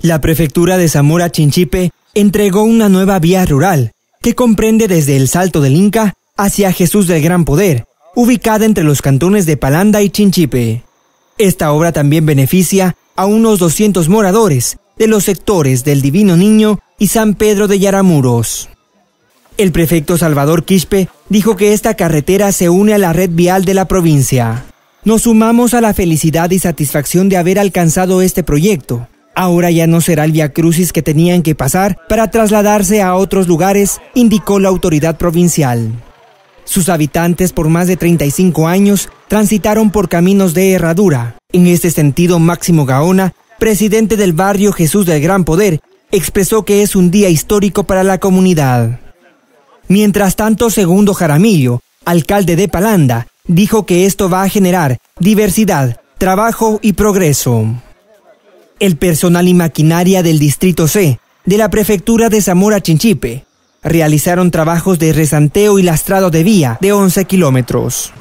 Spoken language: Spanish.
La prefectura de Zamora Chinchipe entregó una nueva vía rural que comprende desde el Salto del Inca hacia Jesús del Gran Poder, ubicada entre los cantones de Palanda y Chinchipe. Esta obra también beneficia a unos 200 moradores de los sectores del Divino Niño y San Pedro de Yaramuros. El prefecto Salvador Quispe dijo que esta carretera se une a la red vial de la provincia. Nos sumamos a la felicidad y satisfacción de haber alcanzado este proyecto, Ahora ya no será el viacrucis que tenían que pasar para trasladarse a otros lugares, indicó la autoridad provincial. Sus habitantes por más de 35 años transitaron por caminos de herradura. En este sentido, Máximo Gaona, presidente del barrio Jesús del Gran Poder, expresó que es un día histórico para la comunidad. Mientras tanto, Segundo Jaramillo, alcalde de Palanda, dijo que esto va a generar diversidad, trabajo y progreso el personal y maquinaria del Distrito C de la Prefectura de Zamora Chinchipe realizaron trabajos de resanteo y lastrado de vía de 11 kilómetros.